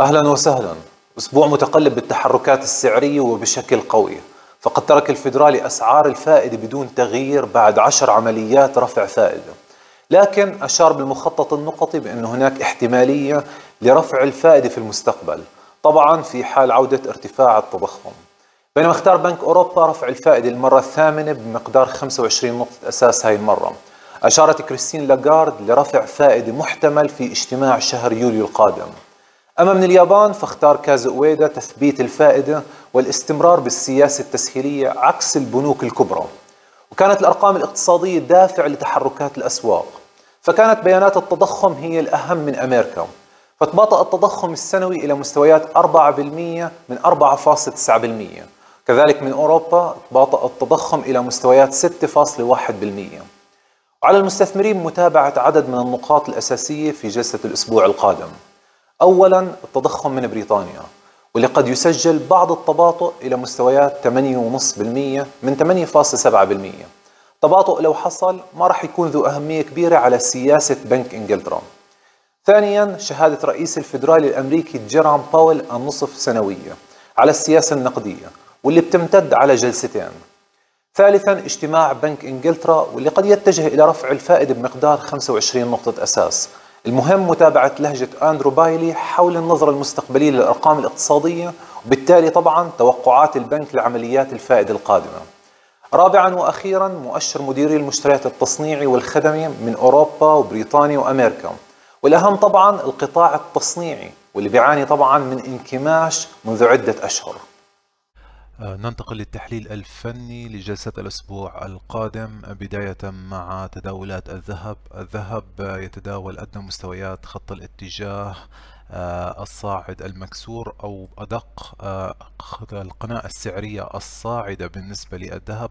أهلا وسهلا أسبوع متقلب بالتحركات السعرية وبشكل قوي فقد ترك الفيدرالي أسعار الفائدة بدون تغيير بعد عشر عمليات رفع فائدة لكن أشار بالمخطط النقطي بأن هناك احتمالية لرفع الفائدة في المستقبل طبعا في حال عودة ارتفاع التضخم بينما اختار بنك أوروبا رفع الفائدة للمرة الثامنة بمقدار 25 نقطة أساس هاي المرة أشارت كريستين لاغارد لرفع فائدة محتمل في اجتماع شهر يوليو القادم أما من اليابان فاختار كازو أويدا تثبيت الفائدة والاستمرار بالسياسة التسهيلية عكس البنوك الكبرى وكانت الأرقام الاقتصادية دافع لتحركات الأسواق فكانت بيانات التضخم هي الأهم من أمريكا فتباطأ التضخم السنوي إلى مستويات 4% من 4.9% كذلك من أوروبا تباطأ التضخم إلى مستويات 6.1% وعلى المستثمرين متابعة عدد من النقاط الأساسية في جلسة الأسبوع القادم أولا التضخم من بريطانيا واللي قد يسجل بعض التباطؤ إلى مستويات 8.5% من 8.7% تباطؤ لو حصل ما راح يكون ذو أهمية كبيرة على سياسة بنك إنجلترا ثانيا شهادة رئيس الفدرالي الأمريكي جيرام باول النصف سنوية على السياسة النقدية واللي بتمتد على جلستين ثالثا اجتماع بنك انجلترا واللي قد يتجه الى رفع الفائده بمقدار 25 نقطه اساس المهم متابعة لهجة أندرو بايلي حول النظرة المستقبلية للأرقام الاقتصادية وبالتالي طبعا توقعات البنك لعمليات الفائدة القادمة رابعا وأخيرا مؤشر مديري المشتريات التصنيعي والخدمي من أوروبا وبريطانيا وأمريكا والأهم طبعا القطاع التصنيعي واللي بيعاني طبعا من انكماش منذ عدة أشهر آه، ننتقل للتحليل الفني لجلسة الأسبوع القادم بداية مع تداولات الذهب الذهب يتداول أدنى مستويات خط الاتجاه آه، الصاعد المكسور أو أدق آه، القناة السعرية الصاعدة بالنسبة للذهب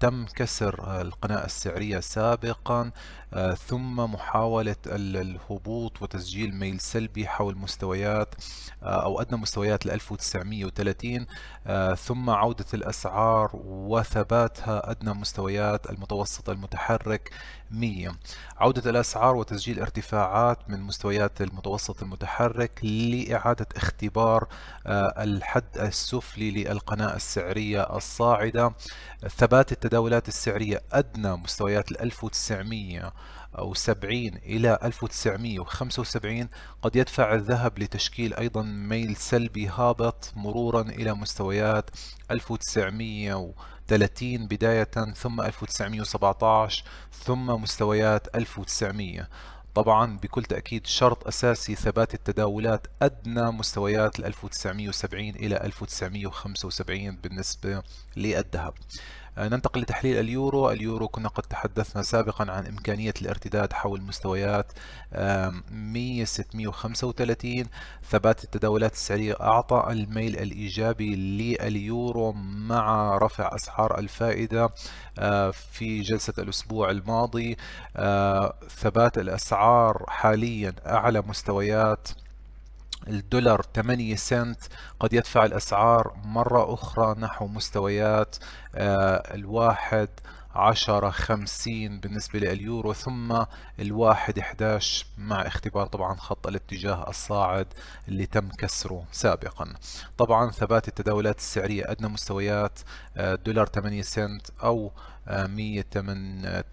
تم كسر القناة السعرية سابقا آه، ثم محاولة الهبوط وتسجيل ميل سلبي حول مستويات آه، أو أدنى مستويات ال 1930 آه، ثم عودة الأسعار وثباتها أدنى مستويات المتوسط المتحرك 100 عودة الأسعار وتسجيل ارتفاعات من مستويات المتوسط المتحرك لإعادة اختبار الحد السفلي للقناة السعرية الصاعدة ثبات التداولات السعرية أدنى مستويات ال 1900 أو 70 إلى 1975 قد يدفع الذهب لتشكيل أيضا ميل سلبي هابط مرورا إلى مستويات 1930 بداية ثم 1917 ثم مستويات 1900 طبعا بكل تأكيد شرط أساسي ثبات التداولات أدنى مستويات 1970 إلى 1975 بالنسبة للذهب آه، ننتقل لتحليل اليورو اليورو كنا قد تحدثنا سابقا عن إمكانية الارتداد حول مستويات 100 635 ثبات التداولات السعرية أعطى الميل الإيجابي لليورو مع رفع أسعار الفائدة آه، في جلسة الأسبوع الماضي آه، ثبات الأسعار حاليا أعلى مستويات الدولار 8 سنت قد يدفع الأسعار مرة أخرى نحو مستويات آه، الواحد عشرة خمسين بالنسبة لليورو ثم الواحد 11 مع اختبار طبعا خط الاتجاه الصاعد اللي تم كسره سابقا طبعا ثبات التداولات السعرية أدنى مستويات آه، دولار 8 سنت أو 100 آه،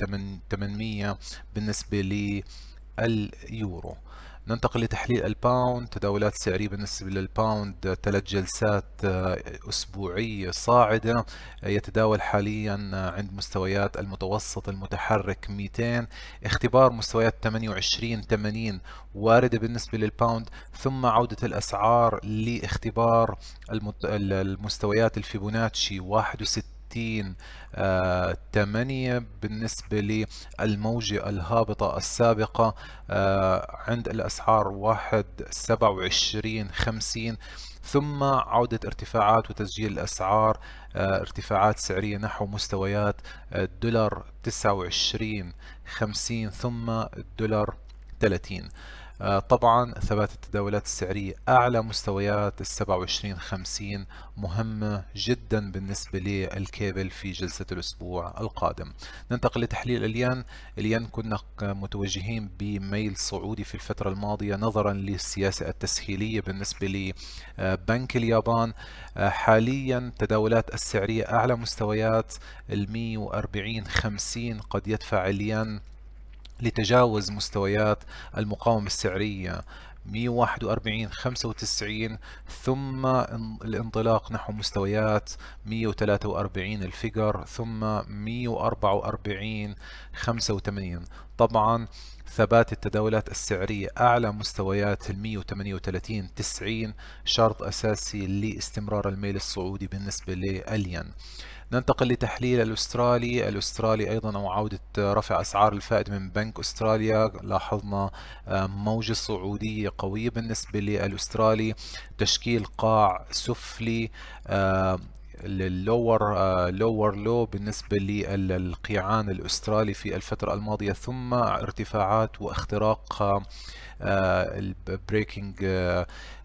800 بالنسبة لليورو ننتقل لتحليل الباوند تداولات سعرية بالنسبة للباوند ثلاث جلسات آه، أسبوعية صاعدة آه، يتداول حاليا آه، عند مستويات المتوسط المتحرك 200 اختبار مستويات 28 80 واردة بالنسبة للباوند ثم عودة الأسعار لاختبار المستويات الفيبوناتشي 61 ستين آه، تمانية بالنسبة للموجة الهابطة السابقة آه، عند الأسعار واحد سبعة وعشرين خمسين ثم عودة ارتفاعات وتسجيل الأسعار آه، ارتفاعات سعرية نحو مستويات الدولار تسعة وعشرين خمسين ثم الدولار ثلاثين آه، طبعا ثبات التداولات السعرية أعلى مستويات ال 27 50 مهمة جدا بالنسبة للكيبل في جلسة الأسبوع القادم ننتقل لتحليل الين الين كنا متوجهين بميل صعودي في الفترة الماضية نظرا للسياسة التسهيلية بالنسبة لبنك آه، اليابان آه، حاليا التداولات السعرية أعلى مستويات ال 140 50 قد يدفع الين لتجاوز مستويات المقاومة السعرية 141 95 ثم الانطلاق نحو مستويات 143 الفيجر ثم 144 85 طبعا ثبات التداولات السعرية أعلى مستويات ال 138 90 شرط أساسي لاستمرار الميل الصعودي بالنسبة للين ننتقل لتحليل الاسترالي الاسترالي ايضا او عوده رفع اسعار الفائده من بنك استراليا لاحظنا آه، موجه صعوديه قويه بالنسبه للاسترالي تشكيل قاع سفلي آه، لللور آه، لور لو بالنسبة للقيعان الأسترالي في الفترة الماضية ثم ارتفاعات واختراق البريكنج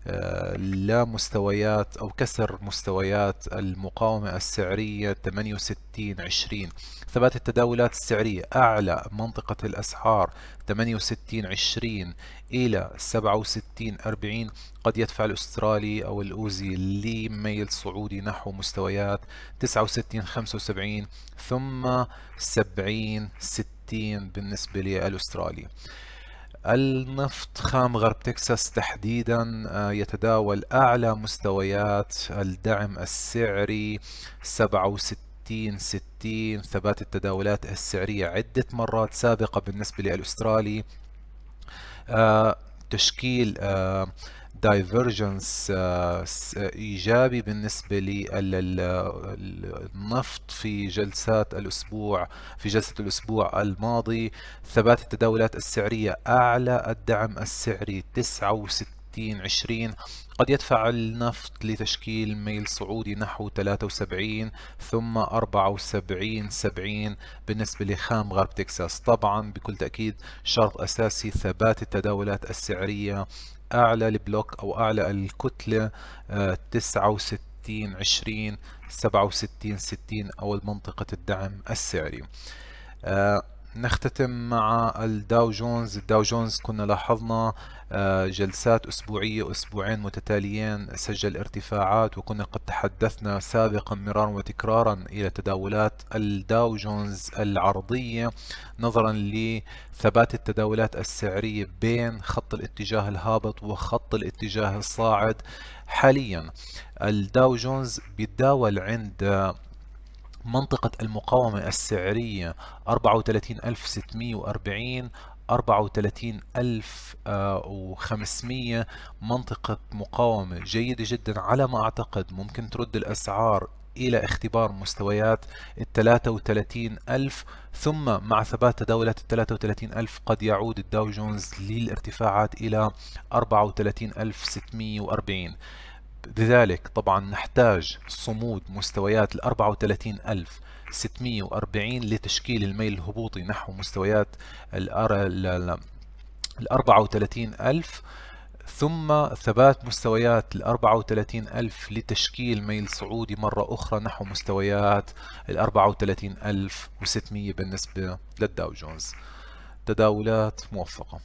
آه، لمستويات أو كسر مستويات المقاومة السعرية 68 20 ثبات التداولات السعرية أعلى منطقة الأسعار 68 20 إلى 67 40 قد يدفع الأسترالي أو الأوزي لميل صعودي نحو مستويات 69 75 ثم 70 60 بالنسبة للأسترالي النفط خام غرب تكساس تحديدا آه، يتداول أعلى مستويات الدعم السعري 67 60 ثبات التداولات السعرية عدة مرات سابقة بالنسبة للأسترالي آه، تشكيل آه، دايفرجنس آه، آه، ايجابي بالنسبه للنفط في جلسات الاسبوع في جلسه الاسبوع الماضي ثبات التداولات السعريه اعلى الدعم السعري 69 20 قد يدفع النفط لتشكيل ميل صعودي نحو 73 ثم 74 70 بالنسبة لخام غرب تكساس طبعا بكل تأكيد شرط أساسي ثبات التداولات السعرية اعلى البلوك او اعلى الكتله 69 20 67 60 او منطقه الدعم السعري آه، نختتم مع الداو جونز الداو جونز كنا لاحظنا آه، جلسات أسبوعية أسبوعين متتاليين سجل ارتفاعات وكنا قد تحدثنا سابقا مرارا وتكرارا إلى تداولات الداو جونز العرضية نظرا لثبات التداولات السعرية بين خط الاتجاه الهابط وخط الاتجاه الصاعد حاليا الداو جونز بيتداول عند منطقة المقاومة السعرية 34640 34500 آه، منطقة مقاومة جيدة جدا على ما أعتقد ممكن ترد الأسعار إلى اختبار مستويات ال 33000 ثم مع ثبات تداولات ال 33000 قد يعود الداو جونز للارتفاعات إلى 34640 لذلك طبعا نحتاج صمود مستويات ال 34640 لتشكيل الميل الهبوطي نحو مستويات ال 34000 ثم ثبات مستويات ال 34000 لتشكيل ميل صعودي مرة أخرى نحو مستويات ال 34600 بالنسبة للداو جونز تداولات موفقة